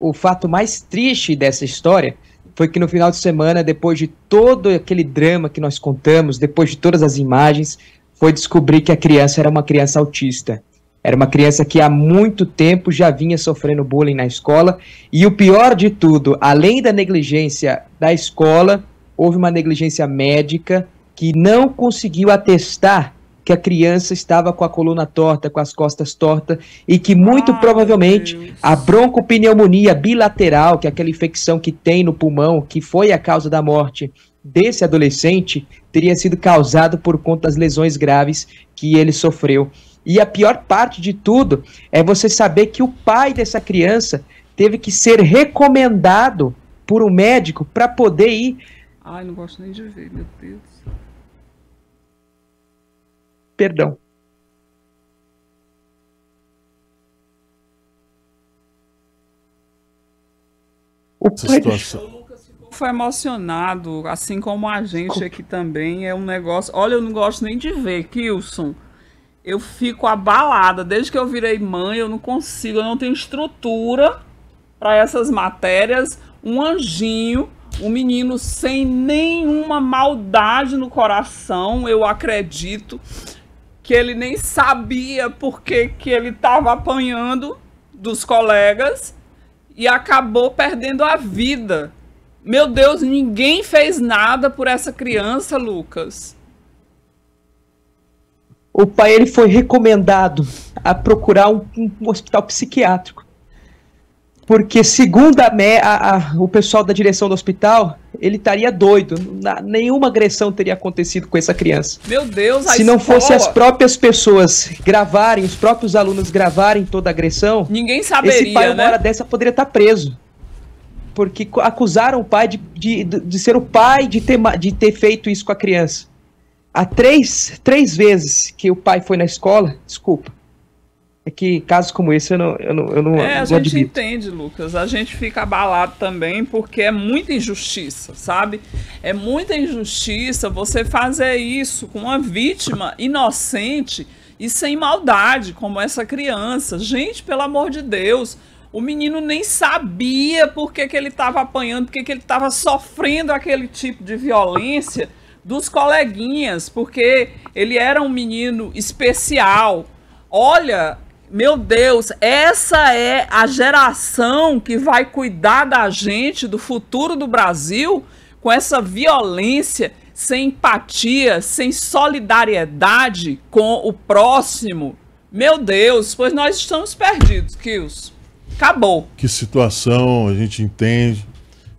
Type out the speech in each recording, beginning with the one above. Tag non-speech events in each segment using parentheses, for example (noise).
o fato mais triste dessa história foi que no final de semana, depois de todo aquele drama que nós contamos, depois de todas as imagens, foi descobrir que a criança era uma criança autista. Era uma criança que há muito tempo já vinha sofrendo bullying na escola. E o pior de tudo, além da negligência da escola, houve uma negligência médica que não conseguiu atestar que a criança estava com a coluna torta, com as costas tortas, e que muito Ai, provavelmente Deus. a broncopneumonia bilateral, que é aquela infecção que tem no pulmão, que foi a causa da morte desse adolescente, teria sido causado por conta das lesões graves que ele sofreu. E a pior parte de tudo é você saber que o pai dessa criança teve que ser recomendado por um médico para poder ir. Ai, não gosto nem de ver, meu Deus perdão. O Essa pai Foi emocionado, assim como a gente aqui também é um negócio. Olha, eu não gosto nem de ver, Kilson. Eu fico abalada desde que eu virei mãe. Eu não consigo, eu não tenho estrutura para essas matérias. Um anjinho um menino sem nenhuma maldade no coração, eu acredito que ele nem sabia porque que ele estava apanhando dos colegas e acabou perdendo a vida. Meu Deus, ninguém fez nada por essa criança, Lucas. O pai ele foi recomendado a procurar um, um hospital psiquiátrico porque segundo a, a, a, o pessoal da direção do hospital, ele estaria doido. Na, nenhuma agressão teria acontecido com essa criança. Meu Deus, a Se escola... não fossem as próprias pessoas gravarem, os próprios alunos gravarem toda a agressão, ninguém saberia. Esse pai, né? uma hora dessa, poderia estar tá preso. Porque acusaram o pai de, de, de ser o pai de ter, de ter feito isso com a criança. Há três, três vezes que o pai foi na escola, desculpa, é que casos como esse eu não, eu não, eu não É, a gente admito. entende, Lucas. A gente fica abalado também porque é muita injustiça, sabe? É muita injustiça você fazer isso com uma vítima inocente e sem maldade, como essa criança. Gente, pelo amor de Deus, o menino nem sabia por que, que ele estava apanhando, por que, que ele estava sofrendo aquele tipo de violência dos coleguinhas, porque ele era um menino especial. Olha, meu Deus, essa é a geração que vai cuidar da gente, do futuro do Brasil, com essa violência, sem empatia, sem solidariedade com o próximo. Meu Deus, pois nós estamos perdidos, Kills. Acabou. Que situação, a gente entende.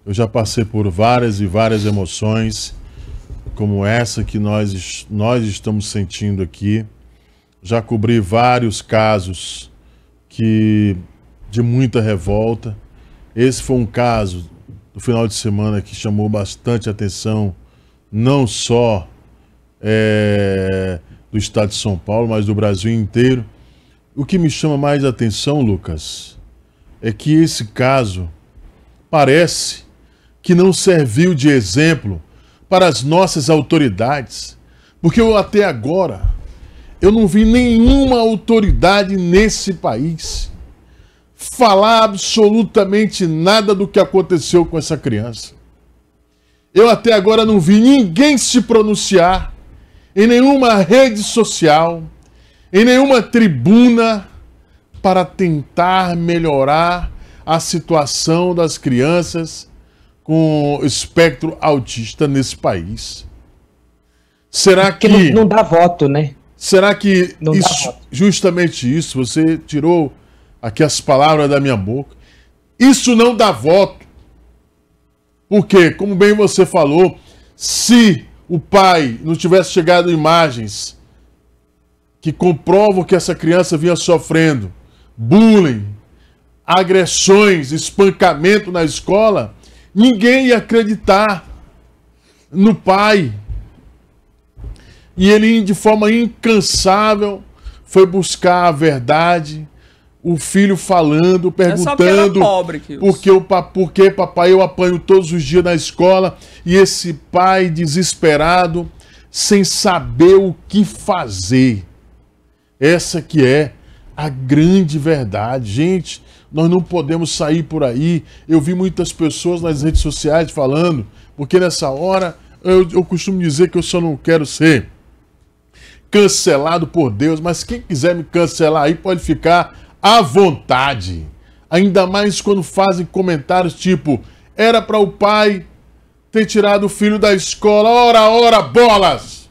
Eu já passei por várias e várias emoções, como essa que nós, nós estamos sentindo aqui já cobri vários casos que de muita revolta. Esse foi um caso do final de semana que chamou bastante atenção, não só é, do estado de São Paulo, mas do Brasil inteiro. O que me chama mais atenção, Lucas, é que esse caso parece que não serviu de exemplo para as nossas autoridades, porque eu até agora eu não vi nenhuma autoridade nesse país falar absolutamente nada do que aconteceu com essa criança. Eu até agora não vi ninguém se pronunciar em nenhuma rede social, em nenhuma tribuna para tentar melhorar a situação das crianças com espectro autista nesse país. Será que não, não dá voto, né? Será que isso, justamente isso, você tirou aqui as palavras da minha boca? Isso não dá voto. Porque, como bem você falou, se o pai não tivesse chegado imagens que comprovam que essa criança vinha sofrendo bullying, agressões, espancamento na escola, ninguém ia acreditar no pai, e ele, de forma incansável, foi buscar a verdade. O filho falando, é perguntando. É pobre, porque porque papai eu apanho todos os dias na escola e esse pai desesperado, sem saber o que fazer. Essa que é a grande verdade, gente. Nós não podemos sair por aí. Eu vi muitas pessoas nas redes sociais falando, porque nessa hora eu, eu costumo dizer que eu só não quero ser cancelado por Deus, mas quem quiser me cancelar aí pode ficar à vontade. Ainda mais quando fazem comentários tipo: era para o pai ter tirado o filho da escola, ora, ora, bolas!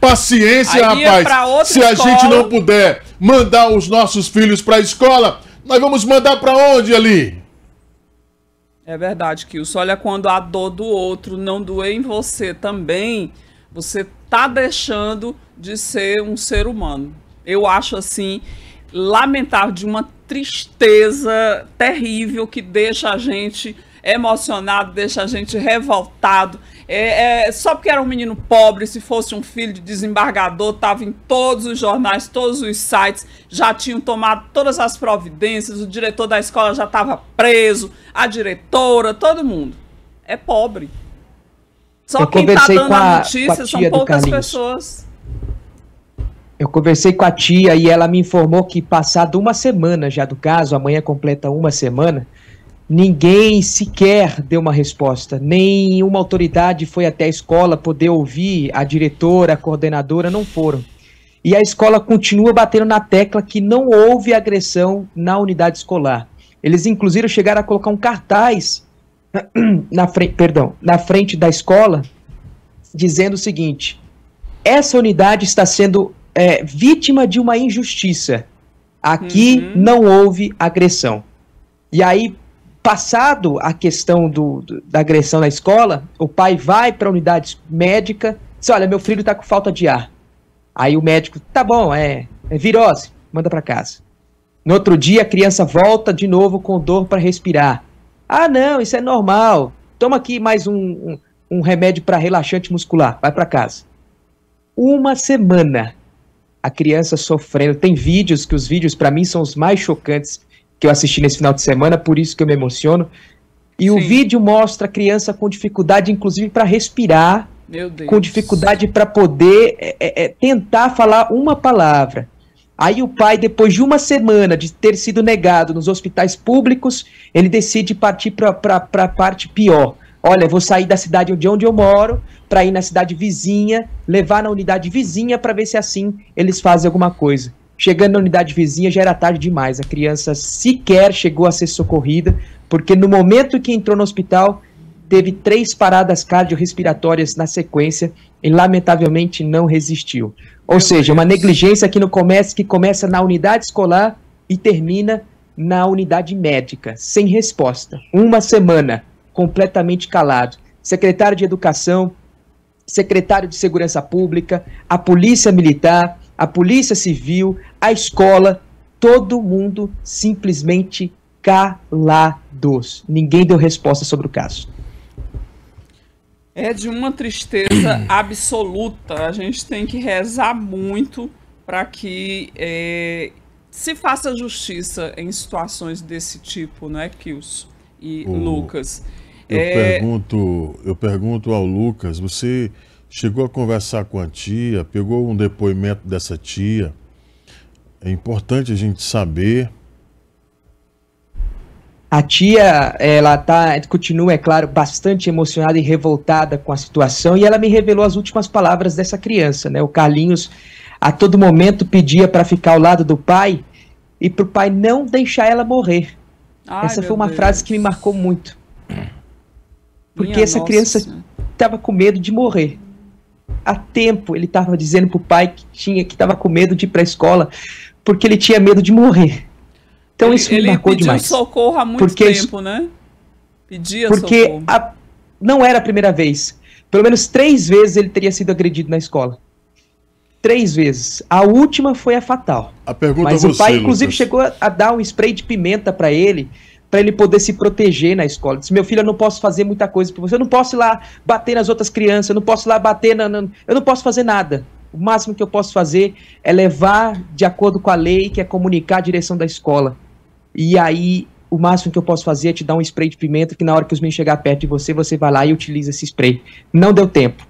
Paciência, aí é rapaz! Se escola. a gente não puder mandar os nossos filhos para a escola, nós vamos mandar para onde ali? É verdade, Kilson. Olha, quando a dor do outro não doer em você também, você tá deixando de ser um ser humano. Eu acho assim lamentável, de uma tristeza terrível que deixa a gente emocionado, deixa a gente revoltado. É, é, só porque era um menino pobre, se fosse um filho de desembargador, estava em todos os jornais, todos os sites, já tinham tomado todas as providências, o diretor da escola já estava preso, a diretora, todo mundo. É pobre. Só Eu quem está dando a notícia a são poucas pessoas. Eu conversei com a tia e ela me informou que, passado uma semana já do caso, amanhã completa uma semana, ninguém sequer deu uma resposta. Nenhuma autoridade foi até a escola poder ouvir, a diretora, a coordenadora não foram. E a escola continua batendo na tecla que não houve agressão na unidade escolar. Eles, inclusive, chegaram a colocar um cartaz (clears throat) na frente, perdão, na frente da escola, dizendo o seguinte: essa unidade está sendo é, vítima de uma injustiça. Aqui uhum. não houve agressão. E aí, passado a questão do, do, da agressão na escola, o pai vai para a unidade médica, diz: Olha, meu filho está com falta de ar. Aí o médico, tá bom, é, é virose, manda para casa. No outro dia, a criança volta de novo com dor para respirar. Ah, não, isso é normal. Toma aqui mais um, um, um remédio para relaxante muscular, vai para casa. Uma semana a criança sofrendo. Tem vídeos que os vídeos, para mim, são os mais chocantes que eu assisti nesse final de semana, por isso que eu me emociono. E Sim. o vídeo mostra a criança com dificuldade, inclusive, para respirar, com dificuldade para poder é, é, é, tentar falar uma palavra. Aí o pai, depois de uma semana de ter sido negado nos hospitais públicos, ele decide partir para a parte pior Olha, vou sair da cidade de onde eu moro para ir na cidade vizinha, levar na unidade vizinha para ver se assim eles fazem alguma coisa. Chegando na unidade vizinha já era tarde demais. A criança sequer chegou a ser socorrida, porque no momento que entrou no hospital, teve três paradas cardiorrespiratórias na sequência e lamentavelmente não resistiu. Ou seja, uma negligência que no começa que começa na unidade escolar e termina na unidade médica, sem resposta. Uma semana completamente calado. Secretário de Educação, secretário de Segurança Pública, a Polícia Militar, a Polícia Civil, a escola, todo mundo simplesmente calados. Ninguém deu resposta sobre o caso. É de uma tristeza (clears throat) absoluta. A gente tem que rezar muito para que é, se faça justiça em situações desse tipo, não é, Kilson e o... Lucas? Eu, é... pergunto, eu pergunto ao Lucas, você chegou a conversar com a tia, pegou um depoimento dessa tia? É importante a gente saber. A tia, ela tá, continua, é claro, bastante emocionada e revoltada com a situação, e ela me revelou as últimas palavras dessa criança, né? O Carlinhos a todo momento pedia para ficar ao lado do pai e para o pai não deixar ela morrer. Ai, Essa foi uma Deus. frase que me marcou muito. Porque Minha essa criança estava com medo de morrer. Há tempo ele estava dizendo para o pai que tinha que estava com medo de ir para a escola, porque ele tinha medo de morrer. Então ele, isso me ele marcou pediu demais. socorro há muito porque tempo, né? Pedia porque socorro. A, não era a primeira vez. Pelo menos três vezes ele teria sido agredido na escola. Três vezes. A última foi a fatal. A pergunta é Mas é você, o pai, inclusive, Lucas. chegou a dar um spray de pimenta para ele para ele poder se proteger na escola. Disse, meu filho, eu não posso fazer muita coisa para você, eu não posso ir lá bater nas outras crianças, eu não posso ir lá bater, na, na, eu não posso fazer nada. O máximo que eu posso fazer é levar de acordo com a lei, que é comunicar a direção da escola. E aí, o máximo que eu posso fazer é te dar um spray de pimenta, que na hora que os meninos chegar perto de você, você vai lá e utiliza esse spray. Não deu tempo.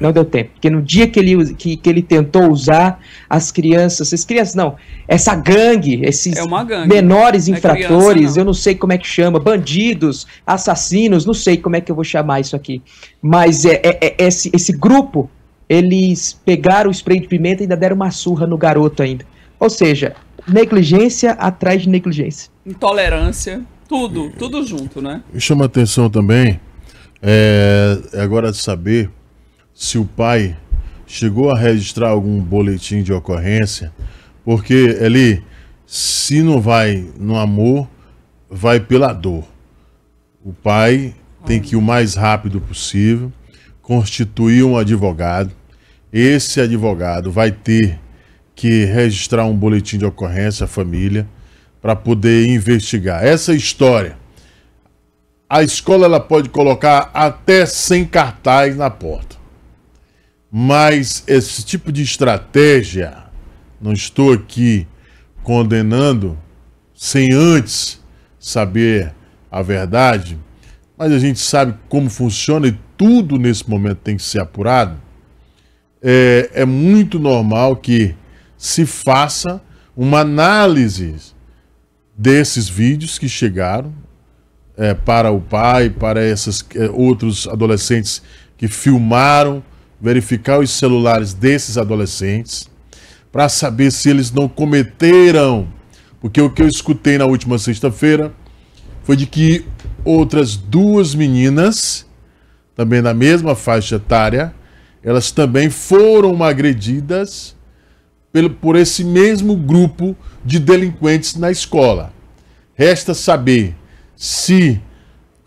Não deu tempo, porque no dia que ele, que, que ele tentou usar, as crianças, as crianças não, essa gangue, esses é gangue, menores infratores, é criança, não. eu não sei como é que chama, bandidos, assassinos, não sei como é que eu vou chamar isso aqui, mas é, é, é esse, esse grupo, eles pegaram o spray de pimenta e ainda deram uma surra no garoto ainda. Ou seja, negligência atrás de negligência. Intolerância, tudo, tudo junto, né? Me chama atenção também, é, agora de saber se o pai chegou a registrar algum boletim de ocorrência, porque ele, se não vai no amor, vai pela dor. O pai tem que ir o mais rápido possível, constituir um advogado. Esse advogado vai ter que registrar um boletim de ocorrência à família para poder investigar essa história. A escola ela pode colocar até 100 cartaz na porta. Mas esse tipo de estratégia, não estou aqui condenando sem antes saber a verdade, mas a gente sabe como funciona e tudo nesse momento tem que ser apurado. É, é muito normal que se faça uma análise desses vídeos que chegaram é, para o pai, para esses é, outros adolescentes que filmaram verificar os celulares desses adolescentes para saber se eles não cometeram, porque o que eu escutei na última sexta-feira foi de que outras duas meninas, também na mesma faixa etária, elas também foram agredidas pelo, por esse mesmo grupo de delinquentes na escola. Resta saber se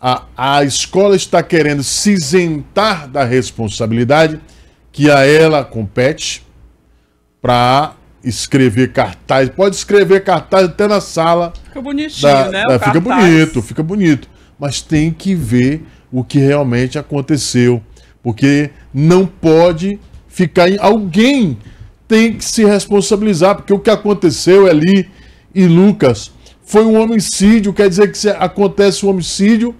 a, a escola está querendo se isentar da responsabilidade que a ela compete para escrever cartaz. Pode escrever cartaz até na sala. Fica bonitinho, da, né? Da, fica bonito, fica bonito. Mas tem que ver o que realmente aconteceu. Porque não pode ficar em. Alguém tem que se responsabilizar, porque o que aconteceu ali e Lucas foi um homicídio. Quer dizer que se acontece um homicídio,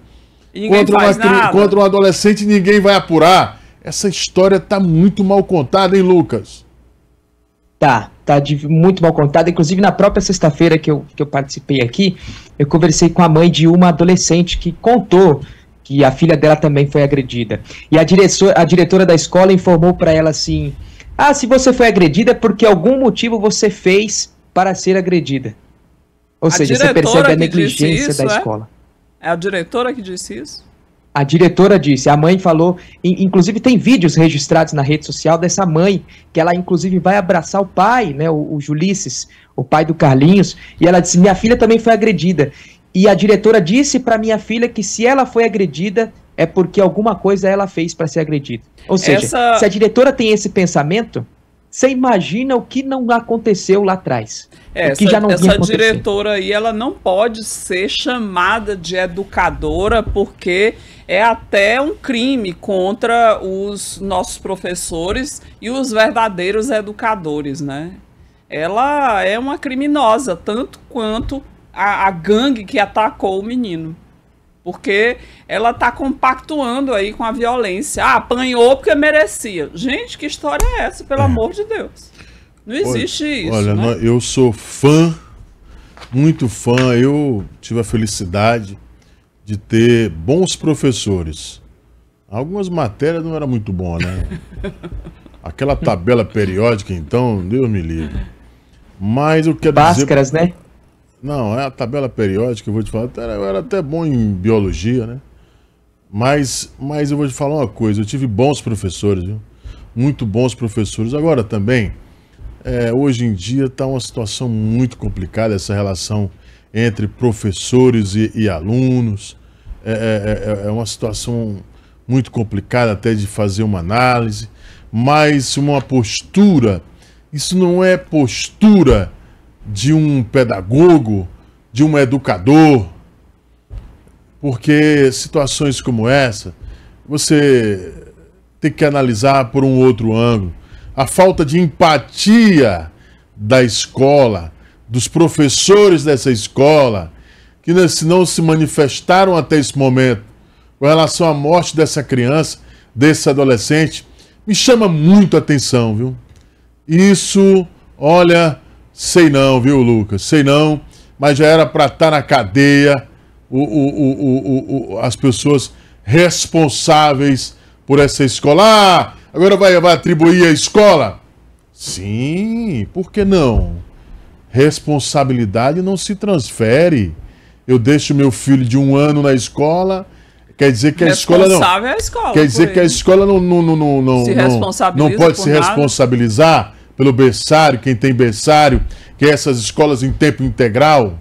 contra, uma, contra um adolescente ninguém vai apurar. Essa história tá muito mal contada, hein, Lucas? Tá, tá de, muito mal contada. Inclusive, na própria sexta-feira que eu, que eu participei aqui, eu conversei com a mãe de uma adolescente que contou que a filha dela também foi agredida. E a, diretor, a diretora da escola informou para ela assim: Ah, se você foi agredida é porque algum motivo você fez para ser agredida. Ou a seja, você percebe a negligência isso, da é? escola. É a diretora que disse isso? A diretora disse, a mãe falou, inclusive tem vídeos registrados na rede social dessa mãe, que ela inclusive vai abraçar o pai, né, o, o Julices, o pai do Carlinhos, e ela disse: "Minha filha também foi agredida". E a diretora disse para minha filha que se ela foi agredida é porque alguma coisa ela fez para ser agredida. Ou seja, Essa... se a diretora tem esse pensamento, você imagina o que não aconteceu lá atrás. É, que essa, já não essa diretora aí, ela não pode ser chamada de educadora porque é até um crime contra os nossos professores e os verdadeiros educadores, né? Ela é uma criminosa, tanto quanto a, a gangue que atacou o menino. Porque ela está compactuando aí com a violência. Ah, apanhou porque merecia. Gente, que história é essa, pelo é. amor de Deus? Não existe olha, isso. Olha, né? eu sou fã, muito fã. Eu tive a felicidade de ter bons professores. Algumas matérias não era muito bom, né? (laughs) Aquela tabela periódica, então, Deus me livre. Mas eu quero Báscaras, dizer... né? Não, é a tabela periódica, eu vou te falar. Eu era até bom em biologia, né? Mas, mas eu vou te falar uma coisa, eu tive bons professores, viu? Muito bons professores. Agora também, é, hoje em dia está uma situação muito complicada essa relação entre professores e, e alunos. É é, é, é, é uma situação muito complicada até de fazer uma análise, mas uma postura, isso não é postura de um pedagogo, de um educador, porque situações como essa você tem que analisar por um outro ângulo. A falta de empatia da escola, dos professores dessa escola, que né, não se manifestaram até esse momento com relação à morte dessa criança, desse adolescente, me chama muito a atenção, viu? Isso, olha, Sei não, viu, Lucas? Sei não, mas já era para estar tá na cadeia o, o, o, as pessoas responsáveis por essa escola. Ah, agora vai, vai atribuir a escola? Sim, por que não? Responsabilidade não se transfere. Eu deixo meu filho de um ano na escola, quer dizer que a escola não. É a escola, quer dizer que a escola não, não, não, não, não, não pode se nada. responsabilizar pelo berçário, quem tem berçário, que é essas escolas em tempo integral.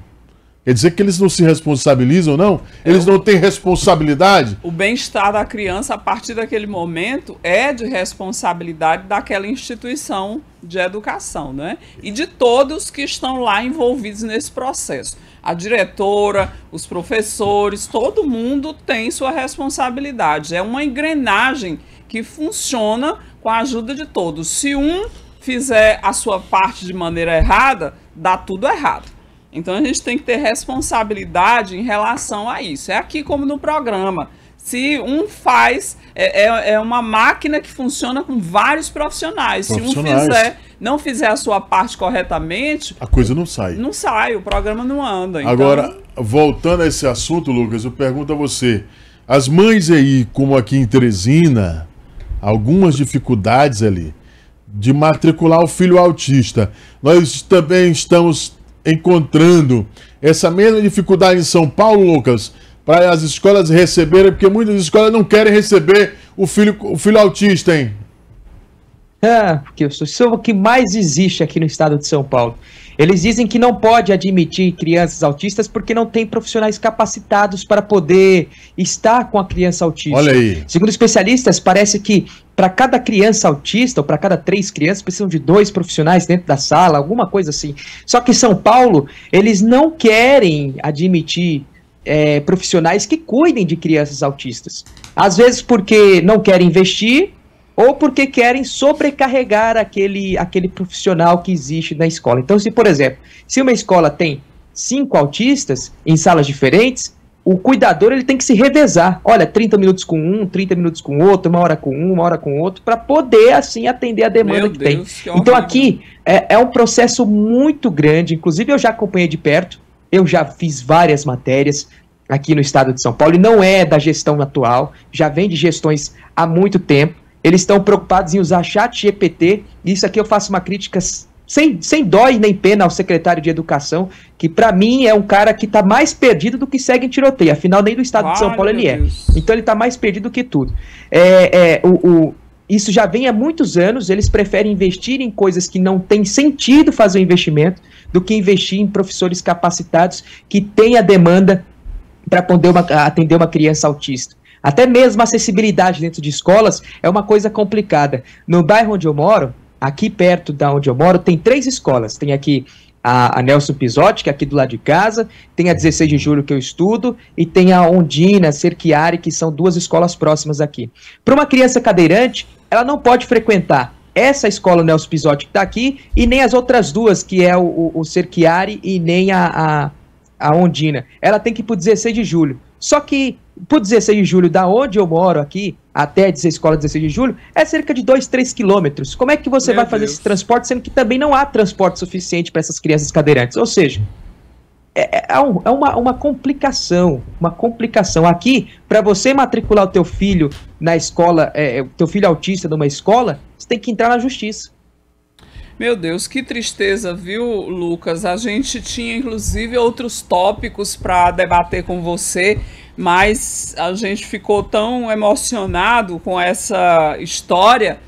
Quer dizer que eles não se responsabilizam, não? Eles é não têm responsabilidade? O bem-estar da criança, a partir daquele momento, é de responsabilidade daquela instituição de educação, né? E de todos que estão lá envolvidos nesse processo. A diretora, os professores, todo mundo tem sua responsabilidade. É uma engrenagem que funciona com a ajuda de todos. Se um fizer a sua parte de maneira errada, dá tudo errado. Então a gente tem que ter responsabilidade em relação a isso. É aqui como no programa. Se um faz, é, é, é uma máquina que funciona com vários profissionais. profissionais. Se um fizer, não fizer a sua parte corretamente. A coisa não sai. Não sai, o programa não anda. Então... Agora, voltando a esse assunto, Lucas, eu pergunto a você. As mães aí, como aqui em Teresina, algumas dificuldades ali de matricular o filho autista. Nós também estamos encontrando essa mesma dificuldade em São Paulo, Lucas, para as escolas receberem, porque muitas escolas não querem receber o filho, o filho autista, hein? É, porque isso sou o que mais existe aqui no estado de São Paulo. Eles dizem que não pode admitir crianças autistas porque não tem profissionais capacitados para poder estar com a criança autista. Olha aí. Segundo especialistas, parece que para cada criança autista, ou para cada três crianças, precisam de dois profissionais dentro da sala, alguma coisa assim. Só que em São Paulo, eles não querem admitir é, profissionais que cuidem de crianças autistas. Às vezes porque não querem investir, ou porque querem sobrecarregar aquele, aquele profissional que existe na escola. Então, se, por exemplo, se uma escola tem cinco autistas em salas diferentes, o cuidador ele tem que se revezar. Olha, 30 minutos com um, 30 minutos com outro, uma hora com um, uma hora com outro, para poder assim atender a demanda Meu que Deus, tem. Que então aqui é, é um processo muito grande, inclusive eu já acompanhei de perto, eu já fiz várias matérias aqui no estado de São Paulo, e não é da gestão atual, já vem de gestões há muito tempo. Eles estão preocupados em usar chat GPT, isso aqui eu faço uma crítica sem, sem dó e nem pena ao secretário de Educação, que para mim é um cara que está mais perdido do que segue em tiroteio. Afinal, nem do estado de São Paulo ele é. Deus. é. Então ele está mais perdido que tudo. É, é o, o, isso já vem há muitos anos, eles preferem investir em coisas que não tem sentido fazer o investimento do que investir em professores capacitados que têm a demanda para atender uma criança autista. Até mesmo acessibilidade dentro de escolas é uma coisa complicada. No bairro onde eu moro, aqui perto da onde eu moro, tem três escolas. Tem aqui a, a Nelson Pisotti, que é aqui do lado de casa, tem a 16 de julho que eu estudo, e tem a Ondina, Cerchiari, que são duas escolas próximas aqui. Para uma criança cadeirante, ela não pode frequentar essa escola Nelson Pisotti que está aqui, e nem as outras duas, que é o, o, o Cerchiari e nem a, a, a Ondina. Ela tem que ir para 16 de julho. Só que, para 16 de julho, da onde eu moro aqui, até a escola 16 de julho é cerca de 2, 3 quilômetros. Como é que você Meu vai fazer esse transporte, sendo que também não há transporte suficiente para essas crianças cadeirantes? Ou seja, é, é, é, um, é, uma, uma complicação, uma complicação. Aqui, para você matricular o teu filho na escola, é, é, o teu filho autista numa escola, você tem que entrar na justiça. Meu Deus, que tristeza, viu, Lucas? A gente tinha, inclusive, outros tópicos para debater com você mas a gente ficou tão emocionado com essa história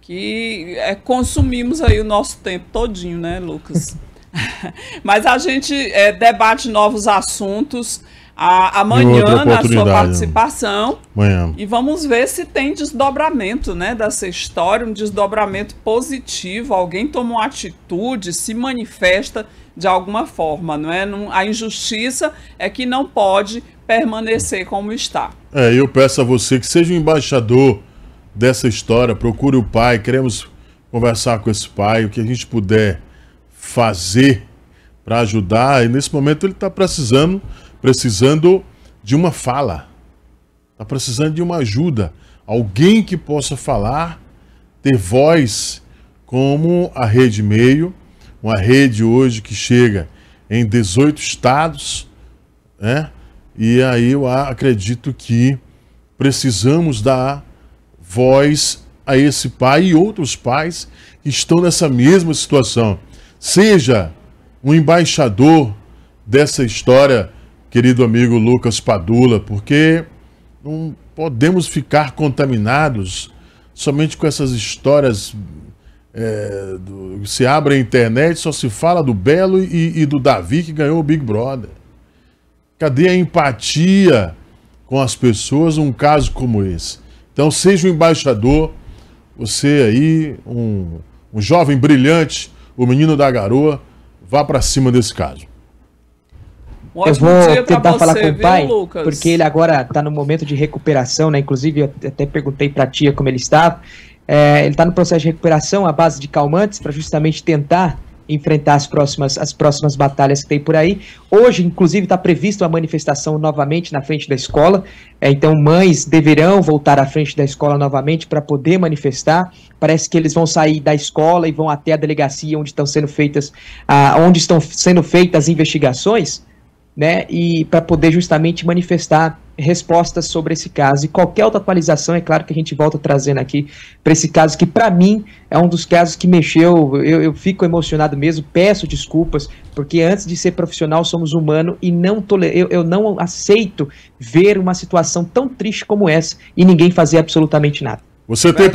que é, consumimos aí o nosso tempo todinho, né, Lucas? (laughs) mas a gente é, debate novos assuntos a, amanhã na sua né? participação. Amanhã. E vamos ver se tem desdobramento né, dessa história, um desdobramento positivo. Alguém toma uma atitude, se manifesta de alguma forma, não é? Não, a injustiça é que não pode permanecer como está. É, eu peço a você que seja o um embaixador dessa história, procure o pai, queremos conversar com esse pai, o que a gente puder fazer para ajudar. E nesse momento ele está precisando, precisando de uma fala, está precisando de uma ajuda, alguém que possa falar, ter voz, como a rede meio, uma rede hoje que chega em 18 estados, né? E aí eu acredito que precisamos dar voz a esse pai e outros pais que estão nessa mesma situação. Seja um embaixador dessa história, querido amigo Lucas Padula, porque não podemos ficar contaminados somente com essas histórias. É, do, se abre a internet, só se fala do Belo e, e do Davi que ganhou o Big Brother. Cadê a empatia com as pessoas num caso como esse? Então, seja um embaixador, você aí, um, um jovem brilhante, o menino da garoa, vá para cima desse caso. Um eu vou tentar falar com o pai, porque ele agora está no momento de recuperação, né? Inclusive, eu até perguntei para a tia como ele estava. É, ele está no processo de recuperação à base de calmantes para justamente tentar enfrentar as próximas, as próximas batalhas que tem por aí. Hoje, inclusive, está prevista uma manifestação novamente na frente da escola. É, então, mães deverão voltar à frente da escola novamente para poder manifestar. Parece que eles vão sair da escola e vão até a delegacia onde estão sendo feitas, ah, onde estão sendo feitas as investigações, né? E para poder justamente manifestar respostas sobre esse caso e qualquer outra atualização, é claro que a gente volta trazendo aqui para esse caso que para mim é um dos casos que mexeu, eu, eu, fico emocionado mesmo, peço desculpas, porque antes de ser profissional somos humano e não tolero, eu, eu não aceito ver uma situação tão triste como essa e ninguém fazer absolutamente nada. Você tem